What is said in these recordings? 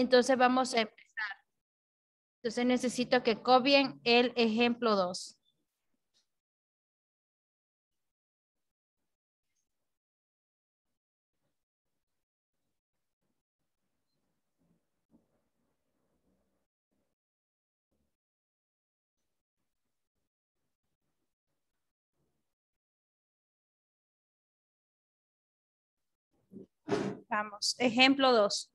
Entonces vamos a empezar. Entonces necesito que copien el ejemplo 2. Vamos, ejemplo 2.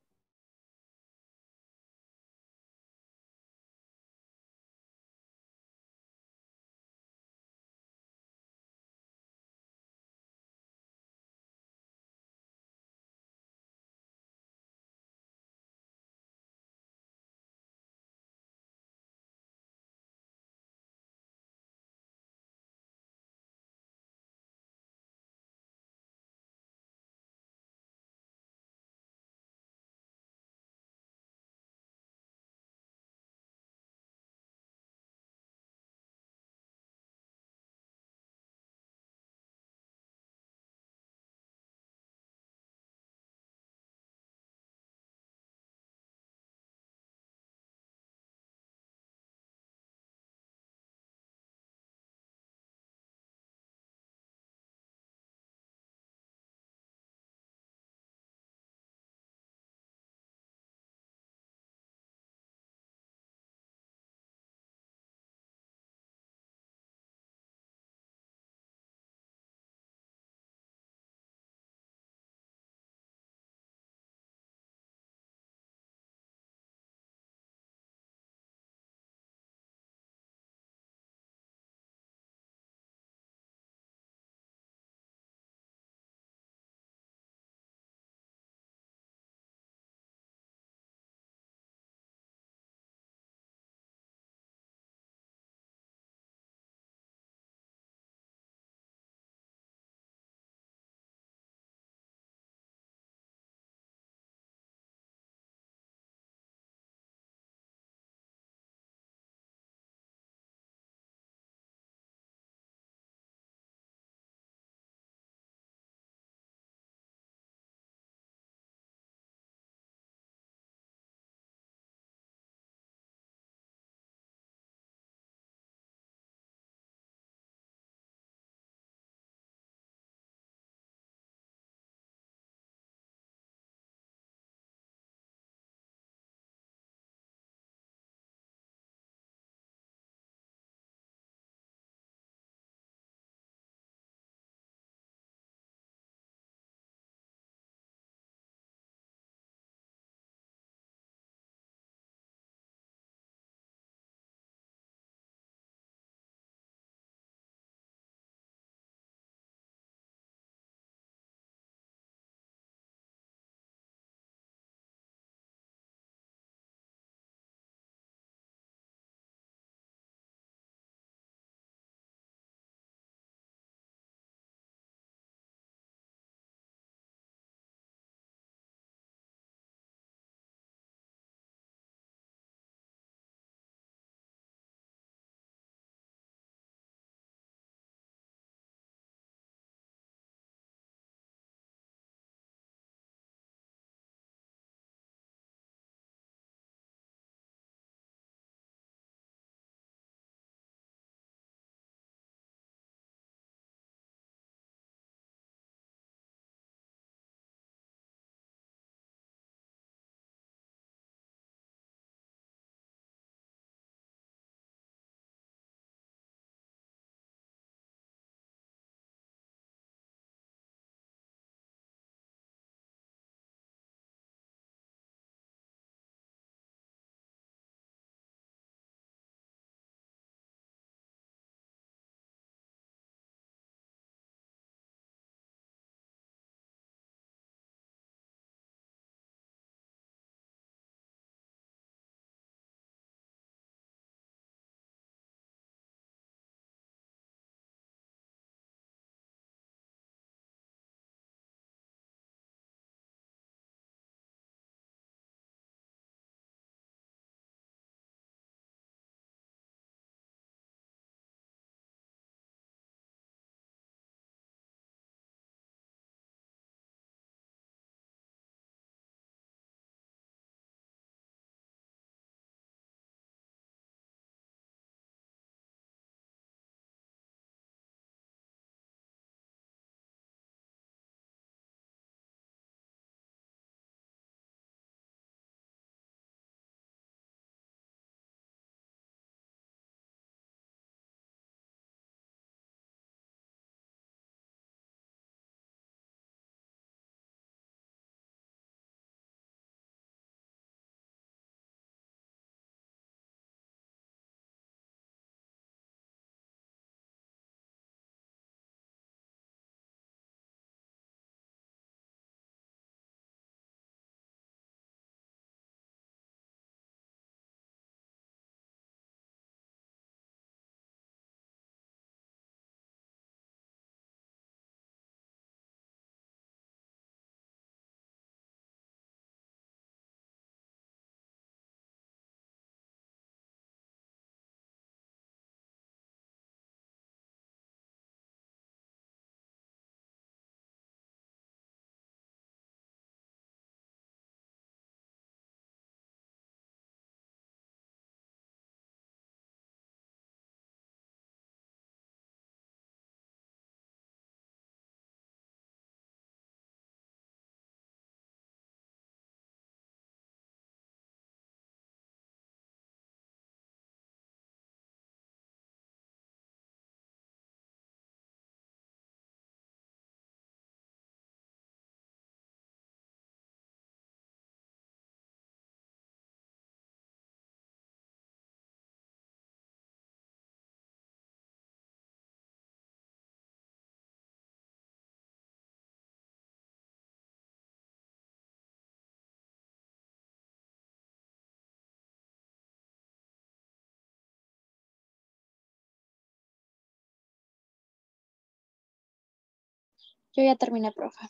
Yo ya terminé, profe.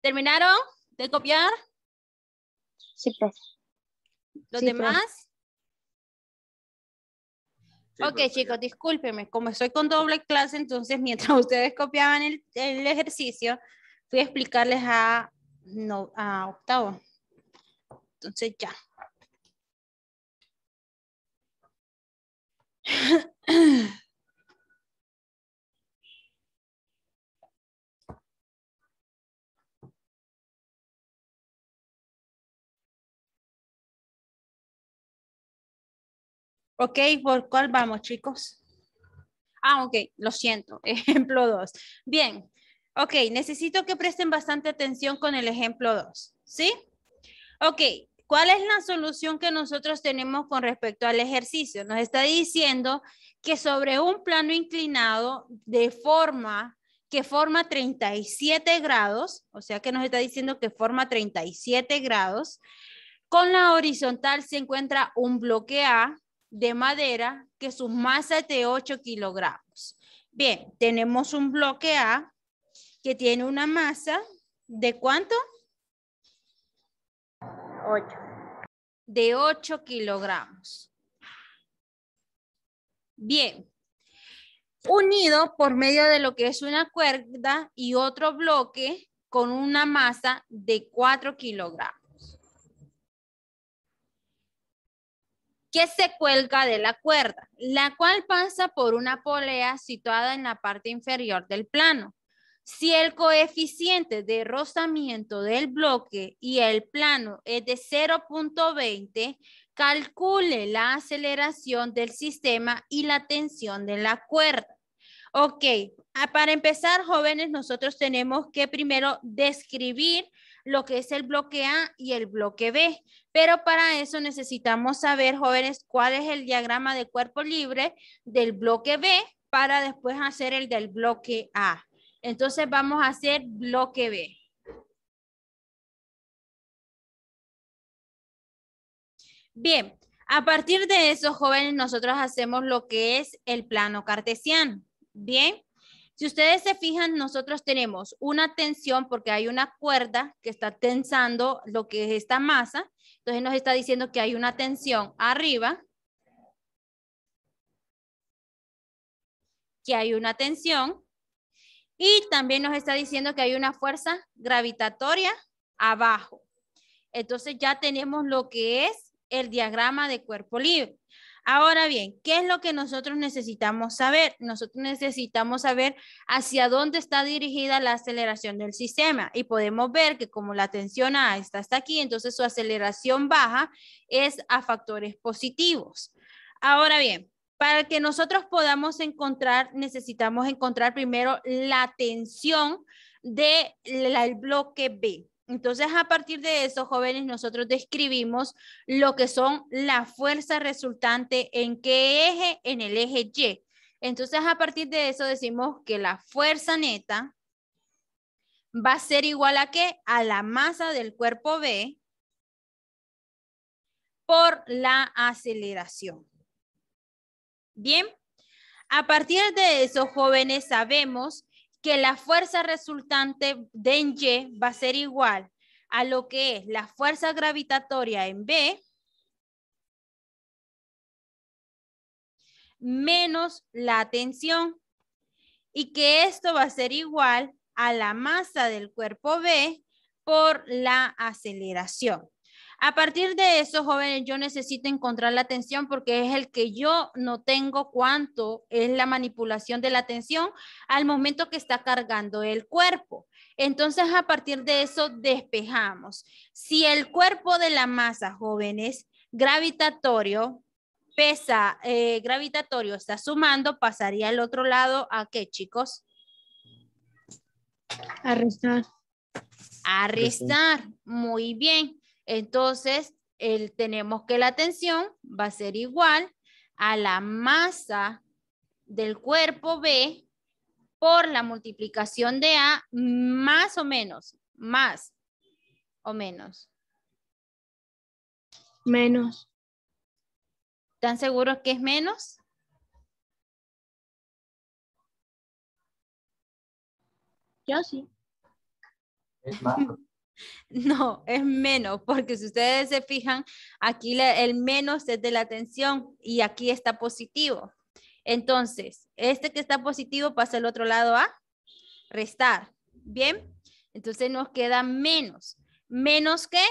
¿Terminaron de copiar? Sí, profe. ¿Los demás? ok, chicos, discúlpenme. Como estoy con doble clase, entonces mientras ustedes copiaban el, ejercicio, fui a explicarles a, a octavo. Entonces ya. Ok, ¿por cuál vamos, chicos? Ah, ok, lo siento. Ejemplo 2. Bien, ok, necesito que presten bastante atención con el ejemplo 2, ¿sí? Ok, ¿cuál es la solución que nosotros tenemos con respecto al ejercicio? Nos está diciendo que sobre un plano inclinado de forma que forma 37 grados, o sea que nos está diciendo que forma 37 grados, con la horizontal se encuentra un bloque A, de madera que su masa es de 8 kilogramos. Bien, tenemos un bloque A que tiene una masa de cuánto? 8. De 8 kilogramos. Bien, unido por medio de lo que es una cuerda y otro bloque con una masa de 4 kilogramos. que se cuelga de la cuerda, la cual pasa por una polea situada en la parte inferior del plano. Si el coeficiente de rozamiento del bloque y el plano es de 0.20, calcule la aceleración del sistema y la tensión de la cuerda. Ok, ah, para empezar, jóvenes, nosotros tenemos que primero describir lo que es el bloque A y el bloque B. Pero para eso necesitamos saber, jóvenes, cuál es el diagrama de cuerpo libre del bloque B para después hacer el del bloque A. Entonces vamos a hacer bloque B. Bien, a partir de eso, jóvenes, nosotros hacemos lo que es el plano cartesiano. Bien, si ustedes se fijan, nosotros tenemos una tensión porque hay una cuerda que está tensando lo que es esta masa. Entonces nos está diciendo que hay una tensión arriba, que hay una tensión y también nos está diciendo que hay una fuerza gravitatoria abajo. Entonces ya tenemos lo que es el diagrama de cuerpo libre. Ahora bien, ¿qué es lo que nosotros necesitamos saber? Nosotros necesitamos saber hacia dónde está dirigida la aceleración del sistema y podemos ver que como la tensión A está hasta aquí, entonces su aceleración baja es a factores positivos. Ahora bien, para que nosotros podamos encontrar, necesitamos encontrar primero la tensión del el bloque B. Entonces, a partir de eso, jóvenes, nosotros describimos lo que son la fuerza resultante en qué eje, en el eje Y. Entonces, a partir de eso decimos que la fuerza neta va a ser igual a qué? A la masa del cuerpo B por la aceleración. Bien, a partir de eso, jóvenes, sabemos que la fuerza resultante de en Y va a ser igual a lo que es la fuerza gravitatoria en B menos la tensión y que esto va a ser igual a la masa del cuerpo B por la aceleración. A partir de eso, jóvenes, yo necesito encontrar la atención porque es el que yo no tengo cuánto es la manipulación de la atención al momento que está cargando el cuerpo. Entonces, a partir de eso, despejamos. Si el cuerpo de la masa, jóvenes, gravitatorio, pesa eh, gravitatorio está sumando, pasaría al otro lado a qué, chicos? A restar. A restar. Muy bien. Entonces, tenemos que la tensión va a ser igual a la masa del cuerpo B por la multiplicación de A más o menos, más o menos. Menos. ¿Están seguros que es menos? Yo sí. Es más. No, es menos, porque si ustedes se fijan, aquí el menos es de la tensión y aquí está positivo. Entonces, este que está positivo pasa al otro lado a restar. ¿Bien? Entonces nos queda menos. Menos que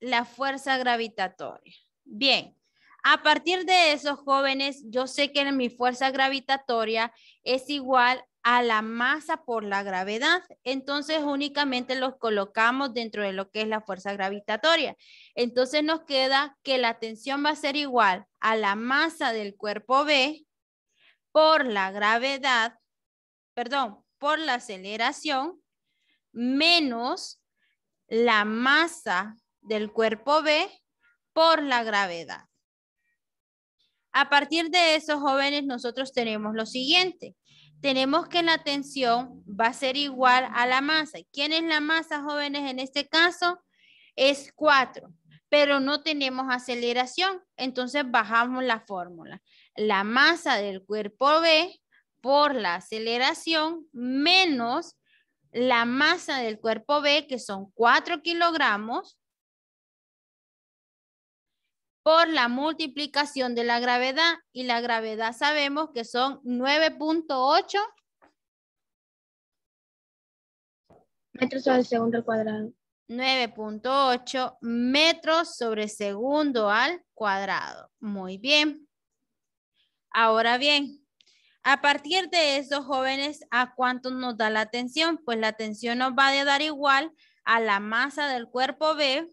la fuerza gravitatoria. Bien. A partir de eso, jóvenes, yo sé que mi fuerza gravitatoria es igual a a la masa por la gravedad. Entonces únicamente los colocamos dentro de lo que es la fuerza gravitatoria. Entonces nos queda que la tensión va a ser igual a la masa del cuerpo B por la gravedad, perdón, por la aceleración, menos la masa del cuerpo B por la gravedad. A partir de eso, jóvenes, nosotros tenemos lo siguiente tenemos que la tensión va a ser igual a la masa. ¿Quién es la masa, jóvenes? En este caso es 4, pero no tenemos aceleración, entonces bajamos la fórmula. La masa del cuerpo B por la aceleración menos la masa del cuerpo B, que son 4 kilogramos, por la multiplicación de la gravedad y la gravedad sabemos que son 9.8 metros sobre segundo al cuadrado. 9.8 metros sobre segundo al cuadrado. Muy bien. Ahora bien, a partir de eso, jóvenes, ¿a cuánto nos da la tensión? Pues la tensión nos va a dar igual a la masa del cuerpo B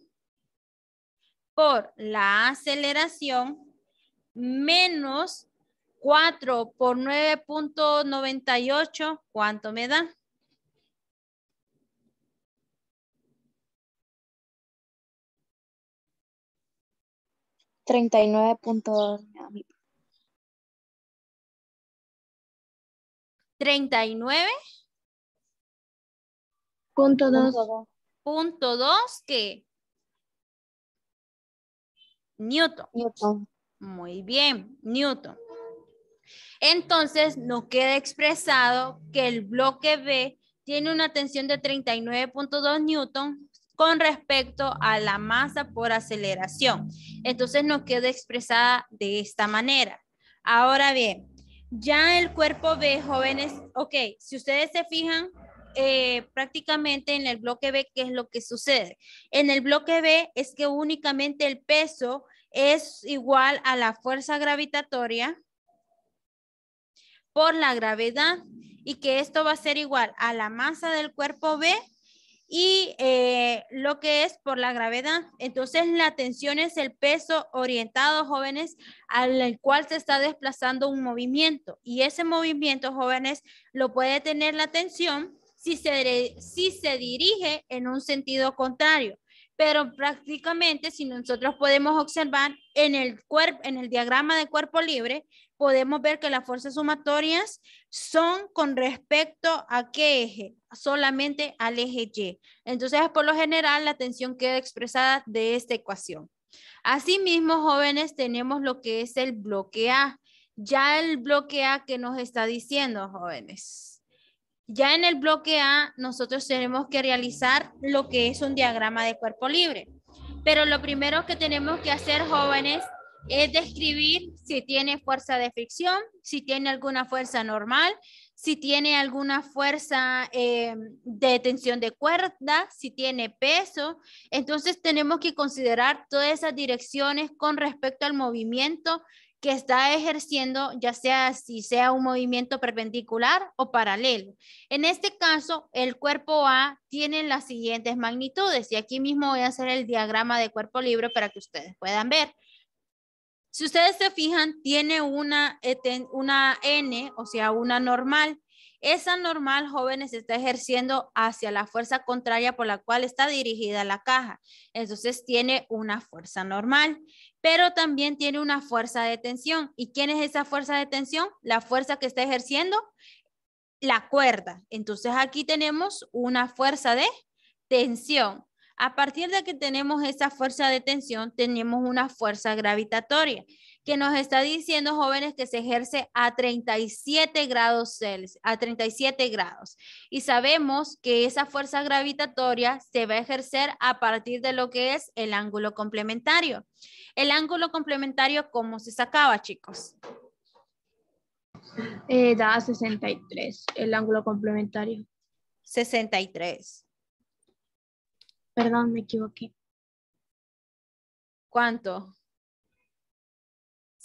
por la aceleración menos 4 por 9.98, ¿cuánto me da? Treinta ¿39? nueve punto treinta dos punto dos que Newton. Muy bien, Newton. Entonces nos queda expresado que el bloque B tiene una tensión de 39.2 newton con respecto a la masa por aceleración. Entonces nos queda expresada de esta manera. Ahora bien, ya el cuerpo B, jóvenes, ok, si ustedes se fijan, eh, prácticamente en el bloque B, ¿qué es lo que sucede? En el bloque B es que únicamente el peso es igual a la fuerza gravitatoria por la gravedad y que esto va a ser igual a la masa del cuerpo B y eh, lo que es por la gravedad. Entonces la tensión es el peso orientado, jóvenes, al cual se está desplazando un movimiento. Y ese movimiento, jóvenes, lo puede tener la tensión si si se dirige en un sentido contrario pero prácticamente si nosotros podemos observar en el, cuerpo, en el diagrama de cuerpo libre, podemos ver que las fuerzas sumatorias son con respecto a qué eje, solamente al eje Y. Entonces, por lo general, la tensión queda expresada de esta ecuación. Asimismo, jóvenes, tenemos lo que es el bloque A. Ya el bloque A que nos está diciendo, jóvenes. Ya en el bloque A, nosotros tenemos que realizar lo que es un diagrama de cuerpo libre. Pero lo primero que tenemos que hacer, jóvenes, es describir si tiene fuerza de fricción, si tiene alguna fuerza normal, si tiene alguna fuerza em, de tensión de cuerda, si tiene peso. Entonces tenemos que considerar todas esas direcciones con respecto al movimiento que está ejerciendo, ya sea si sea un movimiento perpendicular o paralelo. En este caso, el cuerpo A tiene las siguientes magnitudes y aquí mismo voy a hacer el diagrama de cuerpo libre para que ustedes puedan ver. Si ustedes se fijan, tiene una, una N, o sea, una normal, esa normal, jóvenes, está ejerciendo hacia la fuerza contraria por la cual está dirigida la caja. Entonces tiene una fuerza normal, pero también tiene una fuerza de tensión. ¿Y quién es esa fuerza de tensión? La fuerza que está ejerciendo la cuerda. Entonces aquí tenemos una fuerza de tensión. A partir de que tenemos esa fuerza de tensión, tenemos una fuerza gravitatoria que nos está diciendo, jóvenes, que se ejerce a 37 grados Celsius, a 37 grados. Y sabemos que esa fuerza gravitatoria se va a ejercer a partir de lo que es el ángulo complementario. El ángulo complementario, ¿cómo se sacaba, chicos? Eh, da 63, el ángulo complementario. 63. Perdón, me equivoqué. ¿Cuánto?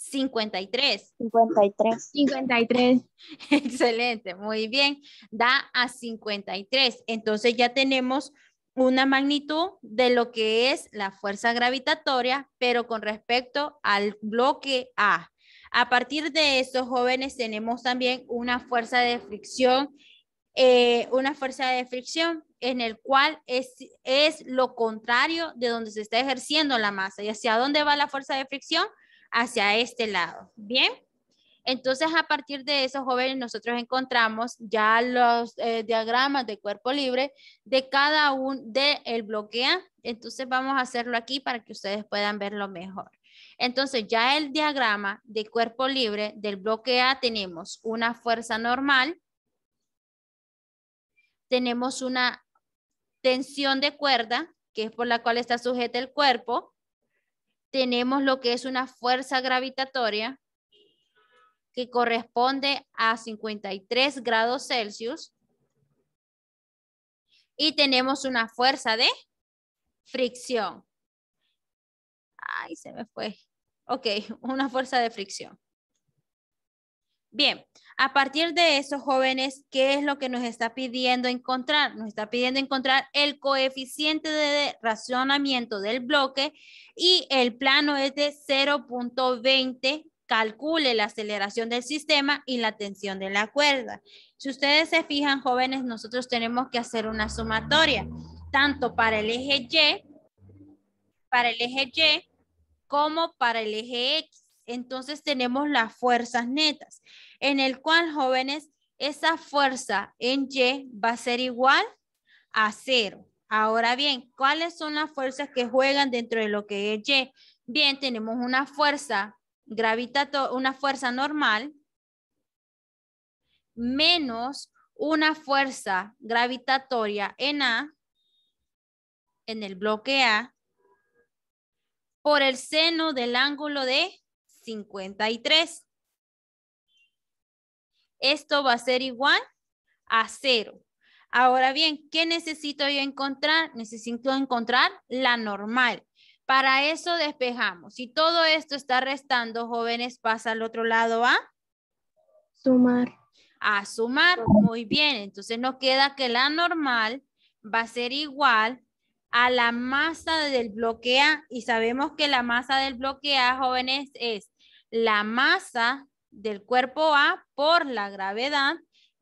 53. 53. 53. Excelente, muy bien. Da a 53. Entonces ya tenemos una magnitud de lo que es la fuerza gravitatoria, pero con respecto al bloque A. A partir de eso, jóvenes, tenemos también una fuerza de fricción, eh, una fuerza de fricción en el cual es, es lo contrario de donde se está ejerciendo la masa. ¿Y hacia dónde va la fuerza de fricción? hacia este lado. Bien. Entonces, a partir de eso jóvenes, nosotros encontramos ya los eh, diagramas de cuerpo libre de cada uno del el A, Entonces, vamos a hacerlo aquí para que ustedes puedan verlo mejor. Entonces, ya el diagrama de cuerpo libre del bloque A tenemos una fuerza normal, tenemos una tensión de cuerda, que es por la cual está sujeta el cuerpo, tenemos lo que es una fuerza gravitatoria que corresponde a 53 grados Celsius y tenemos una fuerza de fricción. Ay, se me fue. Ok, una fuerza de fricción. Bien, a partir de eso, jóvenes, ¿qué es lo que nos está pidiendo encontrar? Nos está pidiendo encontrar el coeficiente de racionamiento del bloque y el plano es de 0.20 calcule la aceleración del sistema y la tensión de la cuerda. Si ustedes se fijan, jóvenes, nosotros tenemos que hacer una sumatoria, tanto para el eje Y, para el eje como para el eje X. Entonces tenemos las fuerzas netas en el cual, jóvenes, esa fuerza en Y va a ser igual a cero. Ahora bien, ¿cuáles son las fuerzas que juegan dentro de lo que es Y? Bien, tenemos una fuerza una fuerza normal menos una fuerza gravitatoria en A, en el bloque A, por el seno del ángulo de 53. Esto va a ser igual a cero. Ahora bien, ¿qué necesito yo encontrar? Necesito encontrar la normal. Para eso despejamos. Si todo esto está restando, jóvenes, pasa al otro lado a... Sumar. A sumar, muy bien. Entonces nos queda que la normal va a ser igual a la masa del bloque A. Y sabemos que la masa del bloque A, jóvenes, es la masa del cuerpo A por la gravedad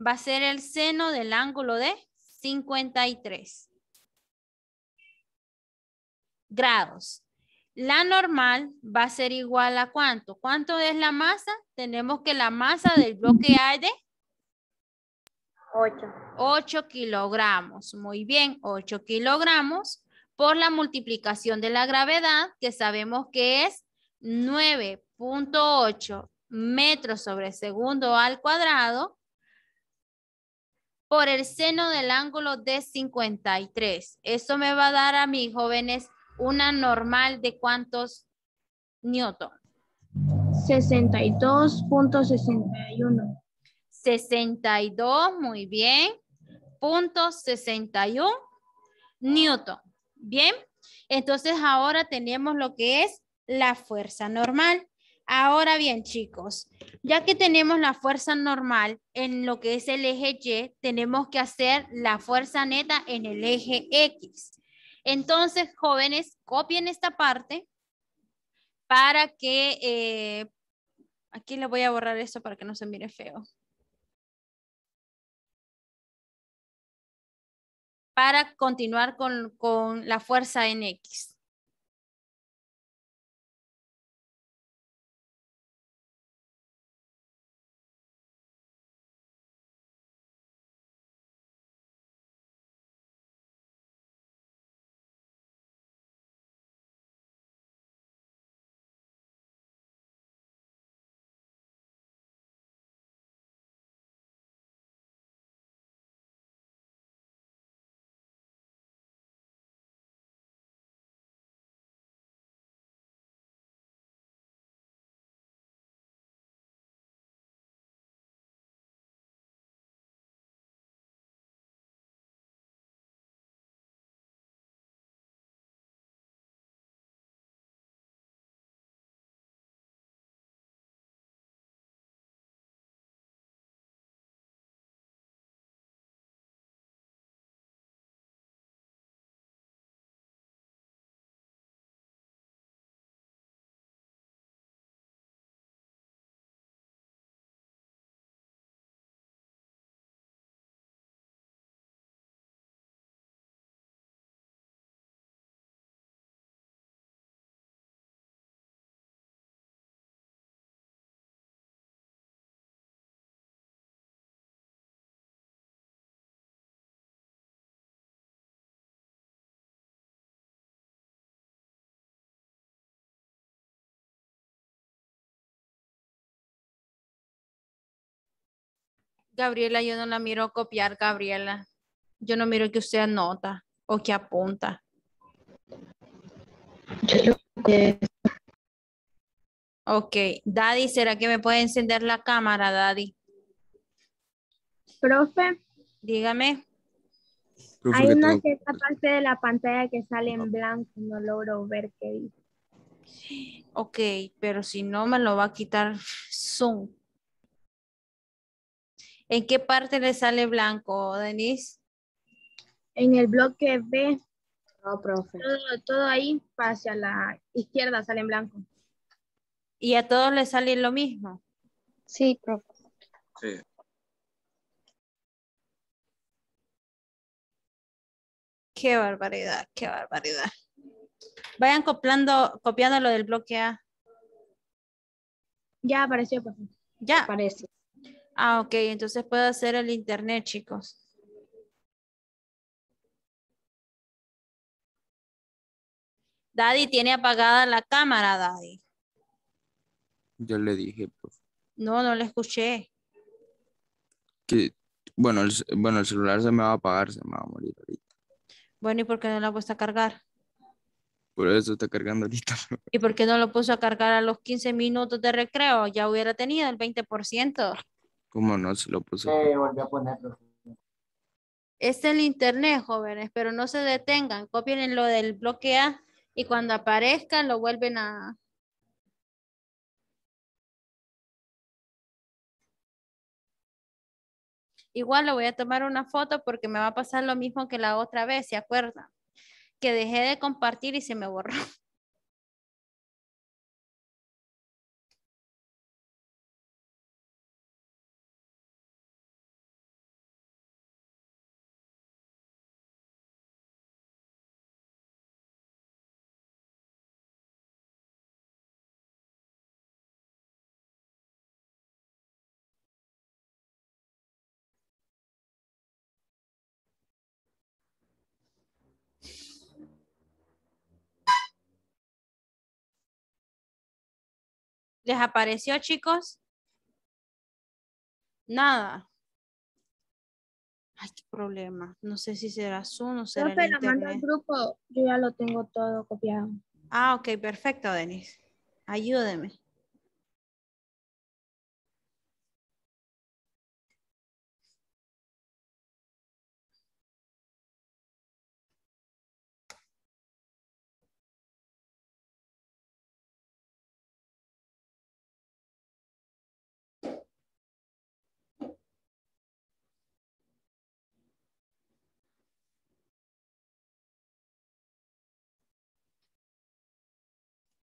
va a ser el seno del ángulo de 53 grados. La normal va a ser igual a cuánto. ¿Cuánto es la masa? Tenemos que la masa del bloque A es de 8. 8 kilogramos. Muy bien, 8 kilogramos por la multiplicación de la gravedad, que sabemos que es 9.8 metros sobre segundo al cuadrado por el seno del ángulo de 53. Eso me va a dar a mis jóvenes una normal de cuántos newton. 62.61. 62, muy bien. Punto 61 newton. Bien, entonces ahora tenemos lo que es la fuerza normal. Ahora bien, chicos, ya que tenemos la fuerza normal en lo que es el eje Y, tenemos que hacer la fuerza neta en el eje X. Entonces, jóvenes, copien esta parte para que... Eh, aquí le voy a borrar esto para que no se mire feo. Para continuar con, con la fuerza en X. Gabriela, yo no la miro copiar, Gabriela. Yo no miro que usted anota o que apunta. Ok, Daddy, ¿será que me puede encender la cámara, Daddy? Profe. Dígame. Hay una cierta parte de la pantalla que sale en blanco, no logro ver qué dice. Ok, pero si no me lo va a quitar Zoom. ¿En qué parte le sale blanco, Denise? En el bloque B. No, profe. Todo, ahí hacia la izquierda sale en blanco. ¿Y a todos les sale lo mismo? Sí, profe. Sí. Qué barbaridad, qué barbaridad. Vayan copiando, copiando lo del bloque A. Ya apareció, profe. Ya. Aparece. Ah, ok, entonces puedo hacer el internet, chicos. Daddy tiene apagada la cámara, Daddy. Yo le dije, pues. No, no le escuché. Que, bueno, el, bueno, el celular se me va a apagar, se me va a morir ahorita. Bueno, ¿y por qué no la puesto a cargar? Por eso está cargando ahorita. ¿Y por qué no lo puso a cargar a los 15 minutos de recreo? Ya hubiera tenido el 20%. ¿Cómo no? Se lo puse. Sí, volvió a ponerlo. Es el internet, jóvenes, pero no se detengan. Copien lo del bloque A y cuando aparezcan lo vuelven a... Igual le voy a tomar una foto porque me va a pasar lo mismo que la otra vez, ¿se acuerdan? Que dejé de compartir y se me borró. ¿Les apareció, chicos? Nada. Ay, qué problema. No sé si será Zoom no será el internet. grupo. Yo ya lo tengo todo copiado. Ah, ok, perfecto, Denis. Ayúdeme.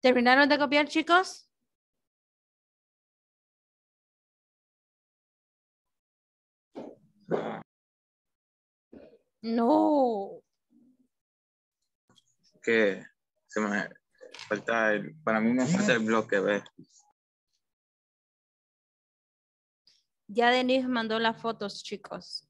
¿Terminaron de copiar, chicos? No. Que se me falta el, para mí no falta el bloque, ver Ya Denise mandó las fotos, chicos.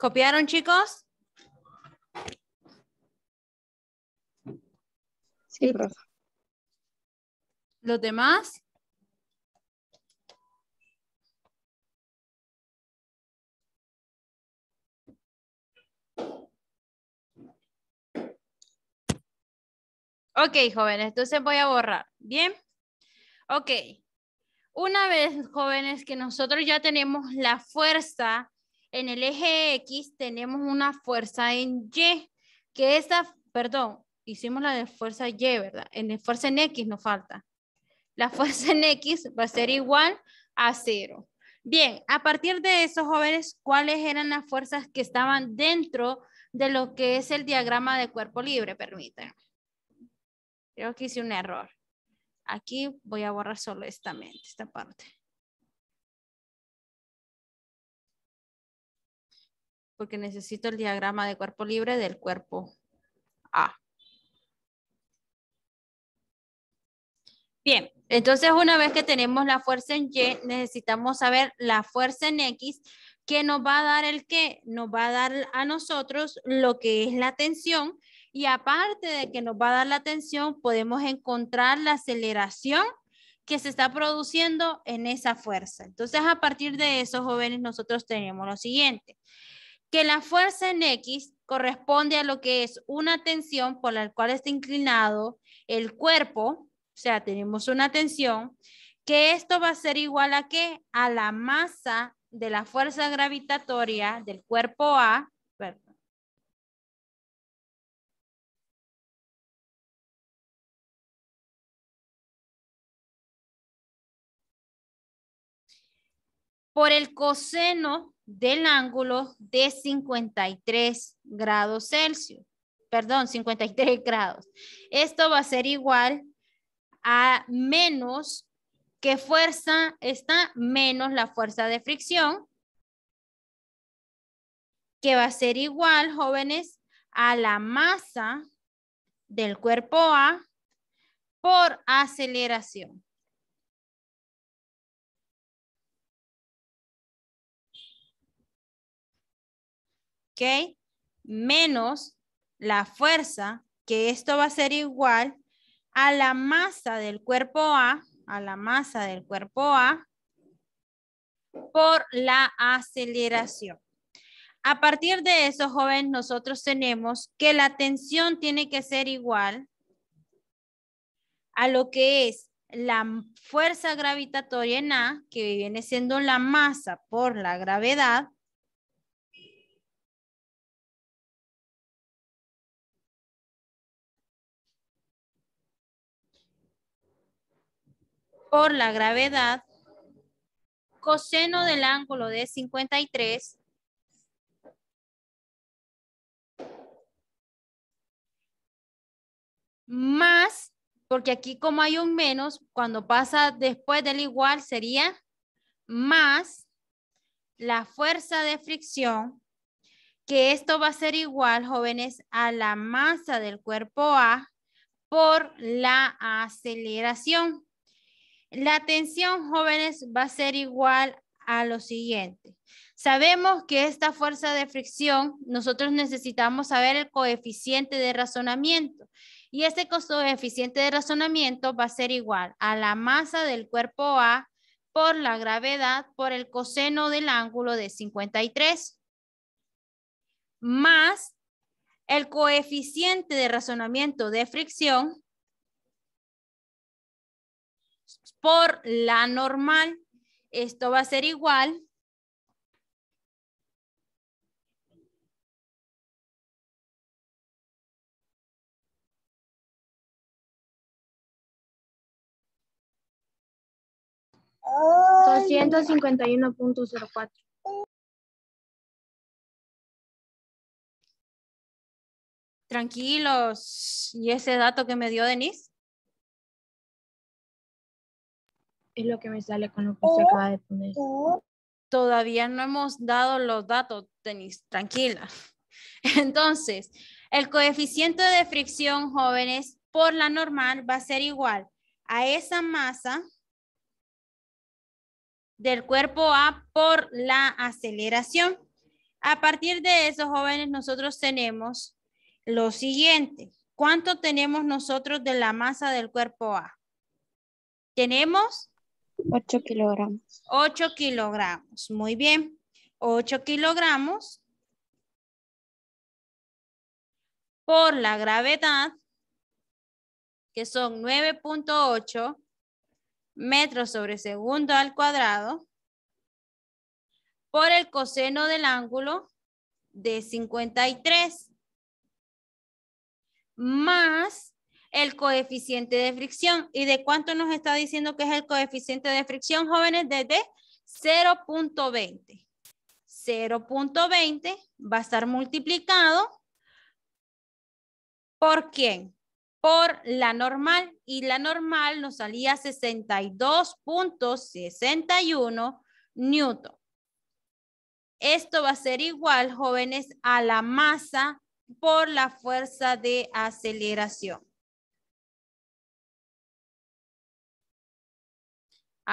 ¿Copiaron, chicos? Sí, ¿Los demás? Ok, jóvenes, entonces voy a borrar. Bien. Ok. Una vez, jóvenes, que nosotros ya tenemos la fuerza en el eje X tenemos una fuerza en Y, que esa, perdón, hicimos la de fuerza Y, ¿verdad? En la fuerza en X nos falta. La fuerza en X va a ser igual a cero. Bien, a partir de esos jóvenes, ¿cuáles eran las fuerzas que estaban dentro de lo que es el diagrama de cuerpo libre? Permítanme. Creo que hice un error. Aquí voy a borrar solo esta parte. porque necesito el diagrama de cuerpo libre del cuerpo A. Bien, entonces una vez que tenemos la fuerza en Y, necesitamos saber la fuerza en X, que nos va a dar el qué, nos va a dar a nosotros lo que es la tensión, y aparte de que nos va a dar la tensión, podemos encontrar la aceleración que se está produciendo en esa fuerza. Entonces, a partir de eso, jóvenes, nosotros tenemos lo siguiente que la fuerza en X corresponde a lo que es una tensión por la cual está inclinado el cuerpo, o sea, tenemos una tensión, que esto va a ser igual a qué? A la masa de la fuerza gravitatoria del cuerpo A, por el coseno del ángulo de 53 grados Celsius. Perdón, 53 grados. Esto va a ser igual a menos ¿qué fuerza está menos la fuerza de fricción, que va a ser igual, jóvenes, a la masa del cuerpo A por aceleración. Menos la fuerza, que esto va a ser igual a la masa del cuerpo A, a la masa del cuerpo A, por la aceleración. A partir de eso, joven, nosotros tenemos que la tensión tiene que ser igual a lo que es la fuerza gravitatoria en A, que viene siendo la masa por la gravedad, por la gravedad, coseno del ángulo de 53 más, porque aquí como hay un menos, cuando pasa después del igual sería más la fuerza de fricción, que esto va a ser igual, jóvenes, a la masa del cuerpo A por la aceleración. La tensión, jóvenes, va a ser igual a lo siguiente. Sabemos que esta fuerza de fricción, nosotros necesitamos saber el coeficiente de razonamiento. Y este coeficiente de razonamiento va a ser igual a la masa del cuerpo A por la gravedad por el coseno del ángulo de 53 más el coeficiente de razonamiento de fricción por la normal. Esto va a ser igual. 251.04. Tranquilos. ¿Y ese dato que me dio Denise? es lo que me sale con lo que se acaba de poner. Todavía no hemos dado los datos, tenis tranquila. Entonces, el coeficiente de fricción, jóvenes, por la normal va a ser igual a esa masa del cuerpo A por la aceleración. A partir de eso, jóvenes, nosotros tenemos lo siguiente. ¿Cuánto tenemos nosotros de la masa del cuerpo A? Tenemos 8 kilogramos. 8 kilogramos. Muy bien. 8 kilogramos por la gravedad, que son 9.8 metros sobre segundo al cuadrado, por el coseno del ángulo de 53, más el coeficiente de fricción. ¿Y de cuánto nos está diciendo que es el coeficiente de fricción, jóvenes? Desde 0.20. 0.20 va a estar multiplicado por quién? Por la normal y la normal nos salía 62.61 newton. Esto va a ser igual, jóvenes, a la masa por la fuerza de aceleración.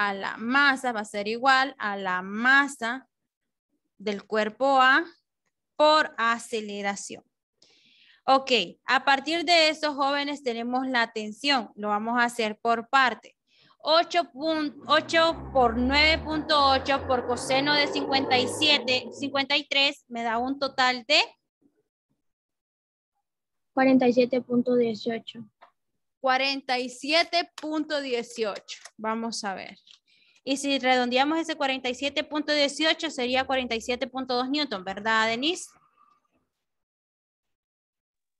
a la masa va a ser igual a la masa del cuerpo A por aceleración. Ok, a partir de eso, jóvenes, tenemos la tensión. Lo vamos a hacer por parte. 8, por 9.8 por coseno de 57, 53 me da un total de 47.18. 47.18. Vamos a ver. Y si redondeamos ese 47.18 sería 47.2 newton, ¿verdad, Denise?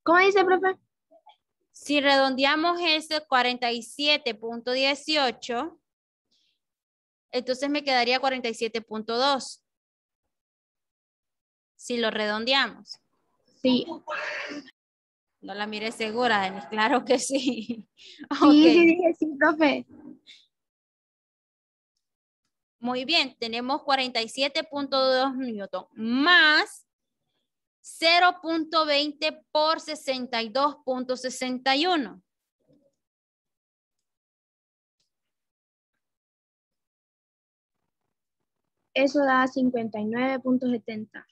¿Cómo dice, profe? Si redondeamos ese 47.18, entonces me quedaría 47.2. Si lo redondeamos. Sí. No la miré segura, Denis, claro que sí. Sí, Sí, sí, sí, profe. Muy bien, tenemos 47.2 newton más 0.20 por 62.61. Eso da 59.70.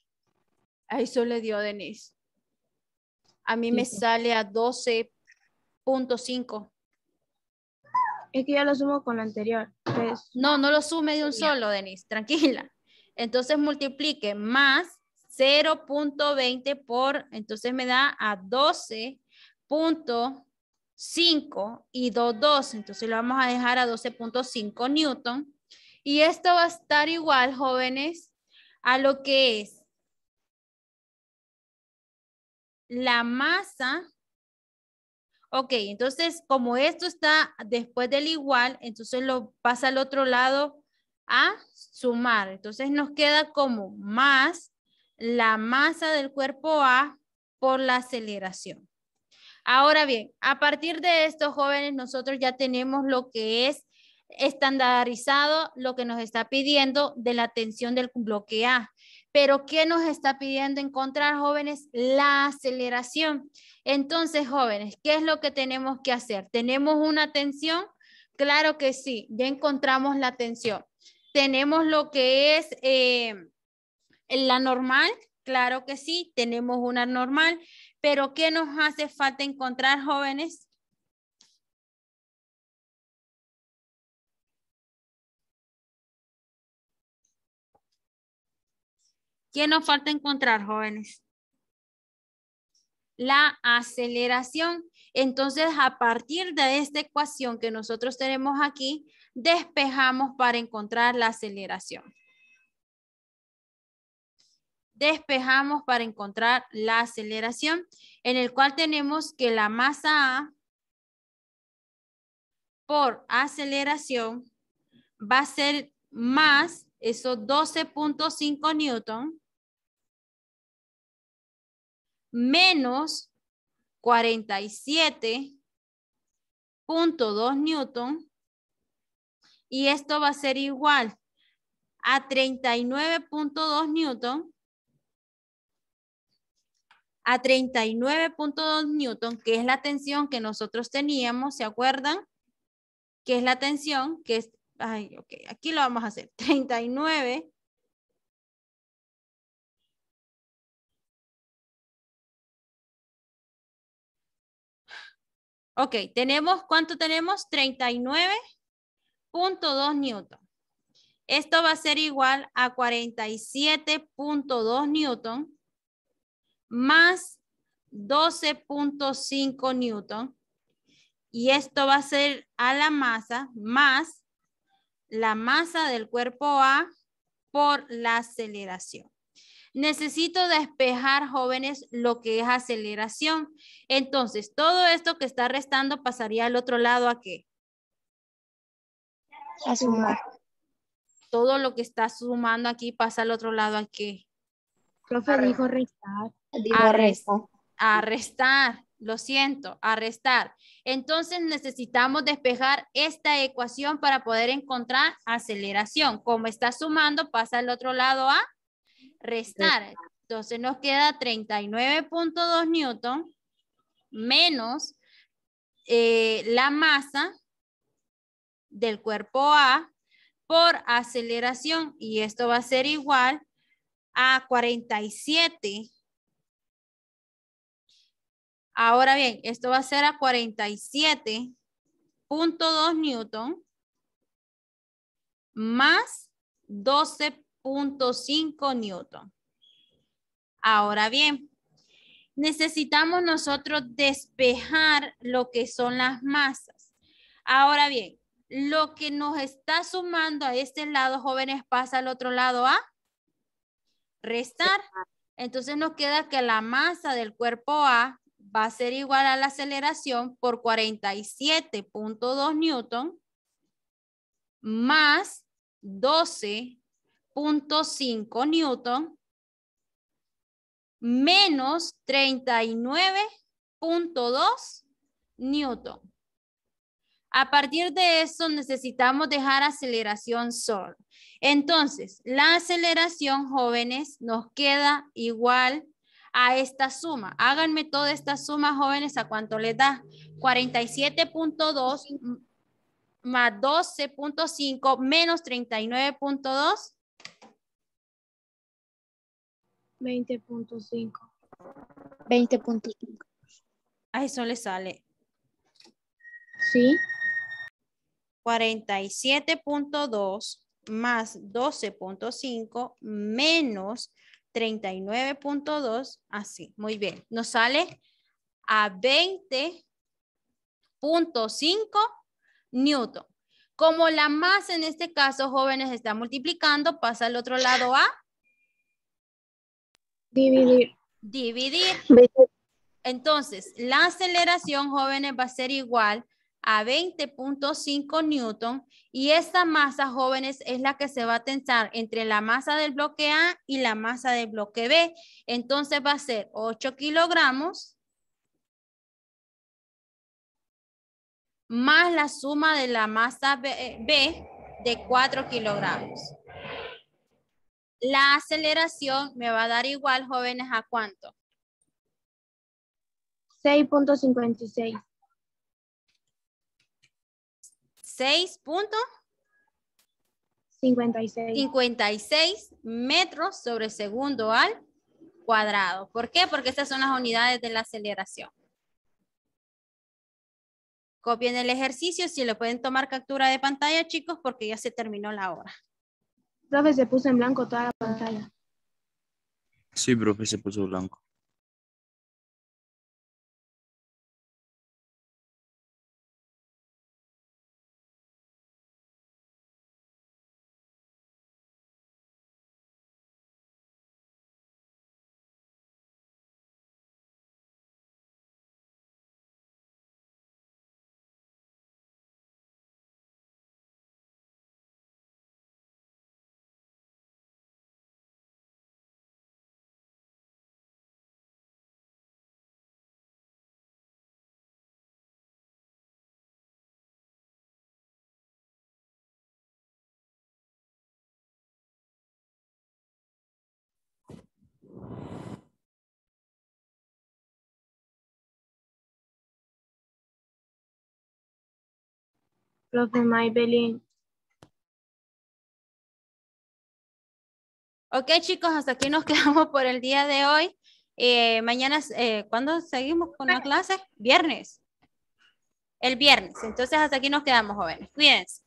Ahí eso le dio Denise. A mí me sale a 12.5. Es que ya lo sumo con lo anterior. Pues. No, no lo sume de un solo, Denise, tranquila. Entonces multiplique más 0.20 por, entonces me da a 12.5 y 2.2, entonces lo vamos a dejar a 12.5 newton. Y esto va a estar igual, jóvenes, a lo que es la masa. Ok, entonces como esto está después del igual, entonces lo pasa al otro lado a sumar. Entonces nos queda como más la masa del cuerpo A por la aceleración. Ahora bien, a partir de esto, jóvenes, nosotros ya tenemos lo que es estandarizado, lo que nos está pidiendo de la tensión del bloque A. Pero ¿qué nos está pidiendo encontrar, jóvenes? La aceleración. Entonces, jóvenes, ¿qué es lo que tenemos que hacer? ¿Tenemos una tensión? Claro que sí, ya encontramos la tensión. ¿Tenemos lo que es eh, la normal? Claro que sí, tenemos una normal. Pero ¿qué nos hace falta encontrar, jóvenes? ¿Qué nos falta encontrar, jóvenes? La aceleración. Entonces, a partir de esta ecuación que nosotros tenemos aquí, despejamos para encontrar la aceleración. Despejamos para encontrar la aceleración, en el cual tenemos que la masa A por aceleración va a ser más esos 12.5 newton menos 47.2 newton. Y esto va a ser igual a 39.2 newton. A 39.2 newton, que es la tensión que nosotros teníamos, ¿se acuerdan? Que es la tensión, que es, ay, aquí lo vamos a hacer, 39 Ok, tenemos, ¿cuánto tenemos? 39.2 newton. Esto va a ser igual a 47.2 newton más 12.5 newton. Y esto va a ser a la masa más la masa del cuerpo A por la aceleración. Necesito despejar, jóvenes, lo que es aceleración. Entonces, todo esto que está restando pasaría al otro lado a qué? A sumar. Todo lo que está sumando aquí pasa al otro lado a qué? Profe dijo restar. Dijo a restar. A restar lo siento, a restar. Entonces necesitamos despejar esta ecuación para poder encontrar aceleración. Como está sumando, pasa al otro lado a restar. Entonces nos queda 39.2 newton menos eh, la masa del cuerpo A por aceleración y esto va a ser igual a 47. Ahora bien, esto va a ser a 47.2 newton más 12 3.5 newton. Ahora bien, necesitamos nosotros despejar lo que son las masas. Ahora bien, lo que nos está sumando a este lado, jóvenes, pasa al otro lado a restar. Entonces nos queda que la masa del cuerpo A va a ser igual a la aceleración por 47.2 newton más 12 .5 newton menos 39.2 newton. A partir de eso necesitamos dejar aceleración sol. Entonces, la aceleración, jóvenes, nos queda igual a esta suma. Háganme toda esta suma, jóvenes, ¿a cuánto les da? 47.2 más 12.5 menos 39.2 20.5. 20.5. A eso le sale. Sí. 47.2 más 12.5 menos 39.2, así, muy bien. Nos sale a 20.5 newton. Como la masa en este caso, jóvenes, está multiplicando, pasa al otro lado a Dividir. Dividir. Entonces, la aceleración, jóvenes, va a ser igual a 20.5 newton y esta masa, jóvenes, es la que se va a tensar entre la masa del bloque A y la masa del bloque B. Entonces va a ser 8 kilogramos más la suma de la masa B, de 4 kilogramos la aceleración me va a dar igual, jóvenes, ¿a cuánto? 6.56. 6.56 56 metros sobre segundo al cuadrado. ¿Por qué? Porque estas son las unidades de la aceleración. Copien el ejercicio, si lo pueden tomar captura de pantalla, chicos, porque ya se terminó la hora. Profe, se puso en blanco toda la pantalla. Sí, profe, se puso blanco. Ok, chicos, hasta aquí nos quedamos por el día de hoy. Eh, mañana, eh, ¿cuándo seguimos con la clase? Viernes. El viernes. Entonces, hasta aquí nos quedamos, jóvenes. Cuídense.